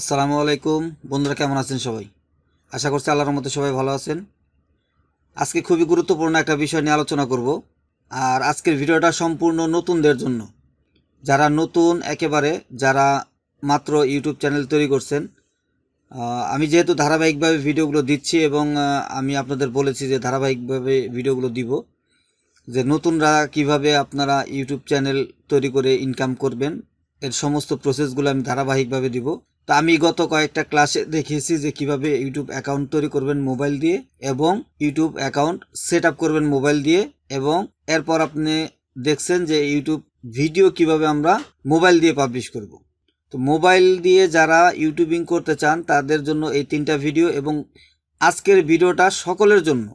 আসসালামু আলাইকুম বন্ধুরা কেমন আছেন সবাই আশা করছি আল্লাহর মতো সবাই ভালো আছেন আজকে খুবই গুরুত্বপূর্ণ একটা বিষয় নিয়ে আলোচনা করব আর আজকের ভিডিওটা সম্পূর্ণ নতুনদের জন্য যারা নতুন একেবারে যারা মাত্র ইউটিউব চ্যানেল তৈরি করছেন আমি যেহেতু ধারাবাহিকভাবে ভিডিওগুলো দিচ্ছি এবং আমি আপনাদের বলেছি যে ধারাবাহিকভাবে ভিডিওগুলো দিব যে নতুনরা কিভাবে আপনারা ইউটিউব চ্যানেল তৈরি করে ইনকাম করবেন এর সমস্ত প্রসেসগুলো আমি ধারাবাহিকভাবে দিব তা আমি গত কয়েকটা ক্লাসে দেখিয়েছি যে কিভাবে ইউটিউব অ্যাকাউন্ট তৈরি করবেন মোবাইল দিয়ে এবং ইউটিউব অ্যাকাউন্ট সেট করবেন মোবাইল দিয়ে এবং এরপর আপনি দেখছেন যে ইউটিউব ভিডিও কিভাবে আমরা মোবাইল দিয়ে পাবলিশ করব। তো মোবাইল দিয়ে যারা ইউটিউবিং করতে চান তাদের জন্য এই তিনটা ভিডিও এবং আজকের ভিডিওটা সকলের জন্য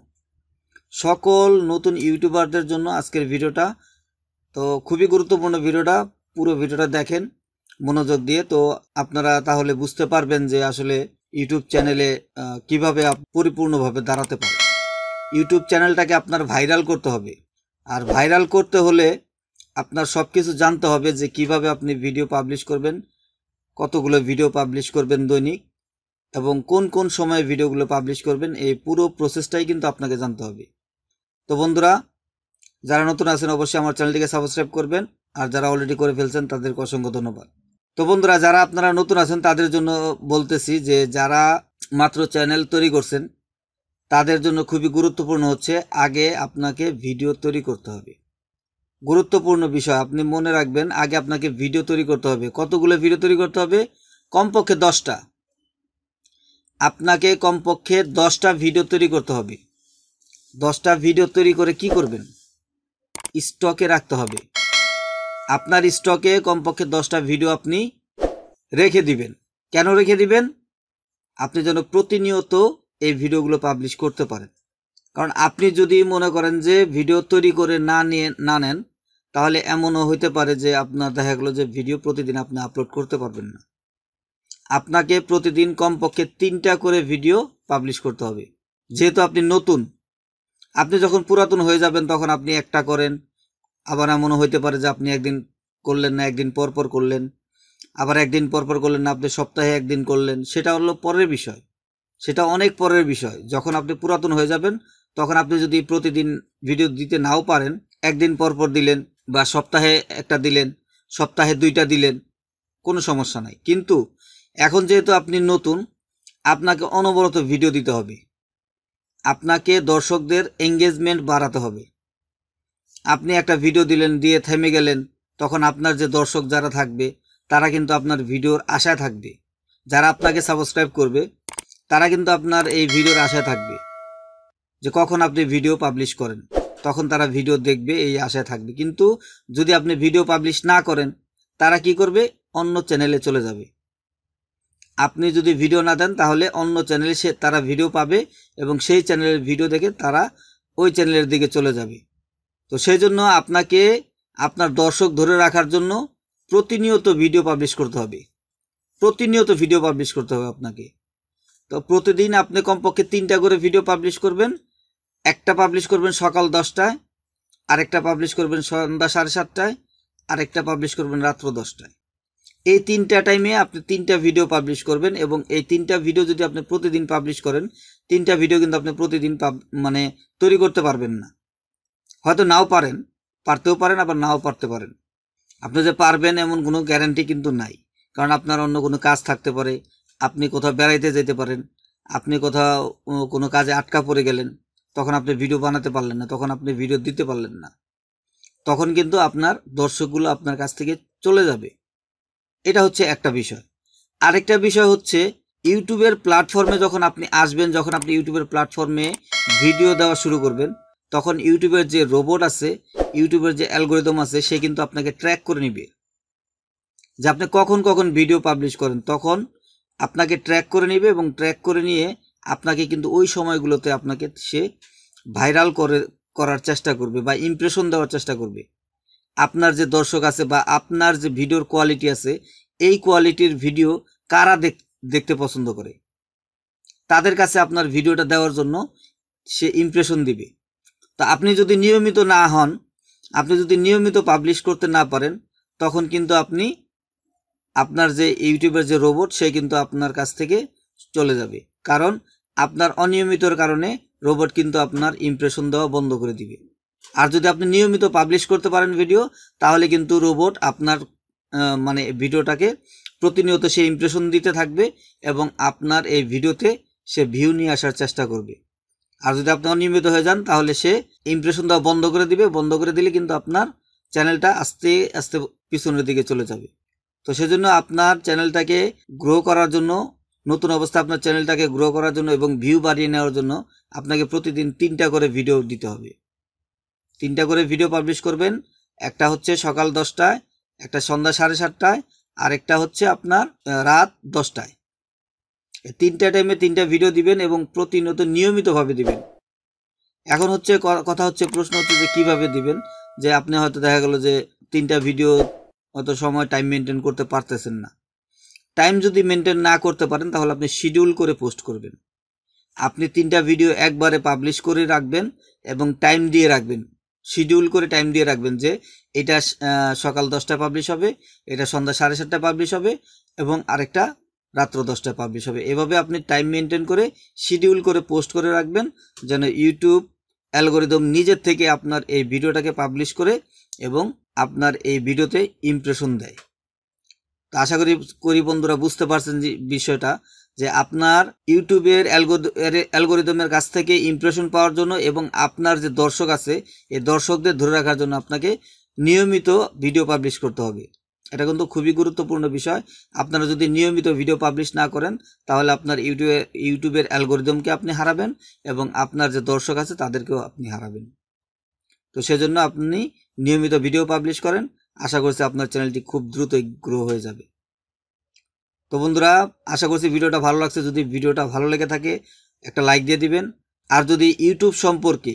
সকল নতুন ইউটিউবারদের জন্য আজকের ভিডিওটা তো খুবই গুরুত্বপূর্ণ ভিডিওটা পুরো ভিডিওটা দেখেন মনোযোগ দিয়ে তো আপনারা তাহলে বুঝতে পারবেন যে আসলে ইউটিউব চ্যানেলে কিভাবে পরিপূর্ণভাবে দাঁড়াতে পারে ইউটিউব চ্যানেলটাকে আপনার ভাইরাল করতে হবে আর ভাইরাল করতে হলে আপনার সব কিছু জানতে হবে যে কিভাবে আপনি ভিডিও পাবলিশ করবেন কতগুলো ভিডিও পাবলিশ করবেন দৈনিক এবং কোন কোন সময়ে ভিডিওগুলো পাবলিশ করবেন এই পুরো প্রসেসটাই কিন্তু আপনাকে জানতে হবে তো বন্ধুরা যারা নতুন আছেন অবশ্যই আমার চ্যানেলটিকে সাবস্ক্রাইব করবেন আর যারা অলরেডি করে ফেলছেন তাদেরকে অসংখ্য ধন্যবাদ তো বন্ধুরা যারা আপনারা নতুন আছেন তাদের জন্য বলতেছি যে যারা মাত্র চ্যানেল তৈরি করছেন তাদের জন্য খুবই গুরুত্বপূর্ণ হচ্ছে আগে আপনাকে ভিডিও তৈরি করতে হবে গুরুত্বপূর্ণ বিষয় আপনি মনে রাখবেন আগে আপনাকে ভিডিও তৈরি করতে হবে কতগুলো ভিডিও তৈরি করতে হবে কমপক্ষে দশটা আপনাকে কমপক্ষে দশটা ভিডিও তৈরি করতে হবে দশটা ভিডিও তৈরি করে কি করবেন স্টকে রাখতে হবে আপনার স্টকে কমপক্ষে দশটা ভিডিও আপনি রেখে দিবেন কেন রেখে দিবেন আপনি যেন প্রতিনিয়ত এই ভিডিওগুলো পাবলিশ করতে পারেন কারণ আপনি যদি মনে করেন যে ভিডিও তৈরি করে না নিয়ে না নেন তাহলে এমনও হইতে পারে যে আপনার দেখা গেলো যে ভিডিও প্রতিদিন আপনি আপলোড করতে পারবেন না আপনাকে প্রতিদিন কমপক্ষে তিনটা করে ভিডিও পাবলিশ করতে হবে যেহেতু আপনি নতুন আপনি যখন পুরাতন হয়ে যাবেন তখন আপনি একটা করেন আবার এমনও হইতে পারে যে আপনি একদিন করলেন না একদিন পর পর করলেন আবার একদিন পর পর করলেন না আপনি সপ্তাহে একদিন করলেন সেটা হলো পরের বিষয় সেটা অনেক পরের বিষয় যখন আপনি পুরাতন হয়ে যাবেন তখন আপনি যদি প্রতিদিন ভিডিও দিতে নাও পারেন একদিন পর পর দিলেন বা সপ্তাহে একটা দিলেন সপ্তাহে দুইটা দিলেন কোনো সমস্যা নাই কিন্তু এখন যেহেতু আপনি নতুন আপনাকে অনবরত ভিডিও দিতে হবে আপনাকে দর্শকদের এঙ্গেজমেন্ট বাড়াতে হবে আপনি একটা ভিডিও দিলেন দিয়ে থেমে গেলেন তখন আপনার যে দর্শক যারা থাকবে তারা কিন্তু আপনার ভিডিওর আশায় থাকবে যারা আপনাকে সাবস্ক্রাইব করবে তারা কিন্তু আপনার এই ভিডিওর আশায় থাকবে যে কখন আপনি ভিডিও পাবলিশ করেন তখন তারা ভিডিও দেখবে এই আশায় থাকবে কিন্তু যদি আপনি ভিডিও পাবলিশ না করেন তারা কি করবে অন্য চ্যানেলে চলে যাবে আপনি যদি ভিডিও না দেন তাহলে অন্য চ্যানেলে সে তারা ভিডিও পাবে এবং সেই চ্যানেলের ভিডিও দেখে তারা ওই চ্যানেলের দিকে চলে যাবে তো সেই জন্য আপনাকে আপনার দর্শক ধরে রাখার জন্য প্রতিনিয়ত ভিডিও পাবলিশ করতে হবে প্রতিনিয়ত ভিডিও পাবলিশ করতে হবে আপনাকে তো প্রতিদিন আপনি কমপক্ষে তিনটা করে ভিডিও পাবলিশ করবেন একটা পাবলিশ করবেন সকাল দশটায় আরেকটা পাবলিশ করবেন সন্ধ্যা সাড়ে সাতটায় আরেকটা পাবলিশ করবেন রাত্র দশটায় এই তিনটা টাইমে আপনি তিনটা ভিডিও পাবলিশ করবেন এবং এই তিনটা ভিডিও যদি আপনি প্রতিদিন পাবলিশ করেন তিনটা ভিডিও কিন্তু আপনি প্রতিদিন মানে তৈরি করতে পারবেন না হয়তো নাও পারেন পারতেও পারেন আবার নাও পারতে পারেন আপনি যে পারবেন এমন কোনো গ্যারান্টি কিন্তু নাই কারণ আপনার অন্য কোনো কাজ থাকতে পারে আপনি কোথাও বেড়াইতে যেতে পারেন আপনি কোথাও কোনো কাজে আটকা পড়ে গেলেন তখন আপনি ভিডিও বানাতে পারলেন না তখন আপনি ভিডিও দিতে পারলেন না তখন কিন্তু আপনার দর্শকগুলো আপনার কাছ থেকে চলে যাবে এটা হচ্ছে একটা বিষয় আরেকটা বিষয় হচ্ছে ইউটিউবের প্ল্যাটফর্মে যখন আপনি আসবেন যখন আপনি ইউটিউবের প্ল্যাটফর্মে ভিডিও দেওয়া শুরু করবেন তখন ইউটিউবের যে রোবট আছে ইউটিউবের যে অ্যালগোরিদম আছে সে কিন্তু আপনাকে ট্র্যাক করে নিবে যে আপনি কখন কখন ভিডিও পাবলিশ করেন তখন আপনাকে ট্র্যাক করে নিবে এবং ট্র্যাক করে নিয়ে আপনাকে কিন্তু ওই সময়গুলোতে আপনাকে সে ভাইরাল করে করার চেষ্টা করবে বা ইমপ্রেশন দেওয়ার চেষ্টা করবে আপনার যে দর্শক আছে বা আপনার যে ভিডিওর কোয়ালিটি আছে এই কোয়ালিটির ভিডিও কারা দেখতে পছন্দ করে তাদের কাছে আপনার ভিডিওটা দেওয়ার জন্য সে ইমপ্রেশন দিবে তো আপনি যদি নিয়মিত না হন আপনি যদি নিয়মিত পাবলিশ করতে না পারেন তখন কিন্তু আপনি আপনার যে ইউটিউবের যে রোবট সে কিন্তু আপনার কাছ থেকে চলে যাবে কারণ আপনার অনিয়মিতর কারণে রোবট কিন্তু আপনার ইমপ্রেশন দেওয়া বন্ধ করে দিবে আর যদি আপনি নিয়মিত পাবলিশ করতে পারেন ভিডিও তাহলে কিন্তু রোবট আপনার মানে ভিডিওটাকে প্রতিনিয়ত সে ইমপ্রেশন দিতে থাকবে এবং আপনার এই ভিডিওতে সে ভিউ নিয়ে আসার চেষ্টা করবে আর যদি আপনি অনিয়মিত হয়ে যান তাহলে সে ইমপ্রেশন দেওয়া বন্ধ করে দিবে বন্ধ করে দিলে কিন্তু আপনার চ্যানেলটা আস্তে আস্তে পিছনের দিকে চলে যাবে তো সেজন্য আপনার চ্যানেলটাকে গ্রো করার জন্য নতুন অবস্থা আপনার চ্যানেলটাকে গ্রো করার জন্য এবং ভিউ বাড়িয়ে নেওয়ার জন্য আপনাকে প্রতিদিন তিনটা করে ভিডিও দিতে হবে তিনটা করে ভিডিও পাবলিশ করবেন একটা হচ্ছে সকাল দশটায় একটা সন্ধ্যা সাড়ে সাতটায় আর একটা হচ্ছে আপনার রাত দশটায় তিনটা টাইমে তিনটা ভিডিও দিবেন এবং প্রতিনিয়ত নিয়মিতভাবে দিবেন এখন হচ্ছে কথা হচ্ছে প্রশ্ন হচ্ছে যে কীভাবে দিবেন যে আপনি হয়তো দেখা গেল যে তিনটা ভিডিও অত সময় টাইম মেনটেন করতে পারতেছেন না টাইম যদি মেনটেন না করতে পারেন তাহলে আপনি শিডিউল করে পোস্ট করবেন আপনি তিনটা ভিডিও একবারে পাবলিশ করে রাখবেন এবং টাইম দিয়ে রাখবেন শিডিউল করে টাইম দিয়ে রাখবেন যে এটা সকাল দশটায় পাবলিশ হবে এটা সন্ধ্যা সাড়ে সাতটায় পাবলিশ হবে এবং আরেকটা রাত্র দশটায় পাবলিশ হবে এভাবে আপনি টাইম মেনটেন করে শিডিউল করে পোস্ট করে রাখবেন যেন ইউটিউব অ্যালগোরিদম নিজের থেকে আপনার এই ভিডিওটাকে পাবলিশ করে এবং আপনার এই ভিডিওতে ইমপ্রেশন দেয় তো আশা করি করি বন্ধুরা বুঝতে পারছেন যে বিষয়টা যে আপনার ইউটিউবের অ্যালগোরিদমের কাছ থেকে ইমপ্রেশন পাওয়ার জন্য এবং আপনার যে দর্শক আছে এই দর্শকদের ধরে রাখার জন্য আপনাকে নিয়মিত ভিডিও পাবলিশ করতে হবে এটা কিন্তু খুবই গুরুত্বপূর্ণ বিষয় আপনারা যদি নিয়মিত ভিডিও পাবলিশ না করেন তাহলে আপনার ইউটিউবে ইউটিউবের অ্যালগোরিদমকে আপনি হারাবেন এবং আপনার যে দর্শক আছে তাদেরকেও আপনি হারাবেন তো সেজন্য আপনি নিয়মিত ভিডিও পাবলিশ করেন আশা করছি আপনার চ্যানেলটি খুব দ্রুত গ্রো হয়ে যাবে তো বন্ধুরা আশা করছি ভিডিওটা ভালো লাগছে যদি ভিডিওটা ভালো লেগে থাকে একটা লাইক দিয়ে দিবেন আর যদি ইউটিউব সম্পর্কে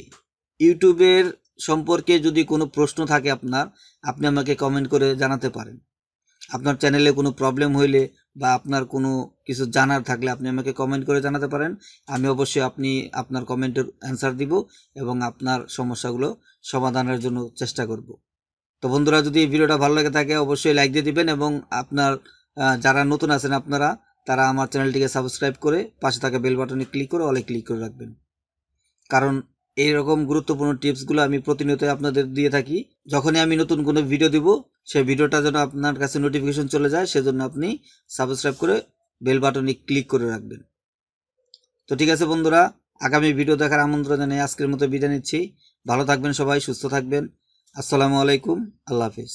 ইউটিউবের সম্পর্কে যদি কোনো প্রশ্ন থাকে আপনার আপনি আমাকে কমেন্ট করে জানাতে পারেন আপনার চ্যানেলে কোনো প্রবলেম হইলে বা আপনার কোনো কিছু জানার থাকলে আপনি আমাকে কমেন্ট করে জানাতে পারেন আমি অবশ্যই আপনি আপনার কমেন্টের অ্যান্সার দিব এবং আপনার সমস্যাগুলো সমাধানের জন্য চেষ্টা করব তো বন্ধুরা যদি এই ভিডিওটা ভালো লাগে থাকে অবশ্যই লাইক দিয়ে দিবেন এবং আপনার যারা নতুন আছেন আপনারা তারা আমার চ্যানেলটিকে সাবস্ক্রাইব করে পাশে থাকা বেল বাটনে ক্লিক করে অলে ক্লিক করে রাখবেন কারণ এইরকম গুরুত্বপূর্ণ টিপসগুলো আমি প্রতিনিয়ত আপনাদের দিয়ে থাকি যখনই আমি নতুন কোনো ভিডিও দিব সেই ভিডিওটা যেন আপনার কাছে নোটিফিকেশন চলে যায় সেজন্য আপনি সাবস্ক্রাইব করে বেল বাটনে ক্লিক করে রাখবেন তো ঠিক আছে বন্ধুরা আগামী ভিডিও দেখার আমন্ত্রণ জানিয়ে আজকের মতো বিদায় নিচ্ছি ভালো থাকবেন সবাই সুস্থ থাকবেন আসসালামু আলাইকুম আল্লাহ হাফিজ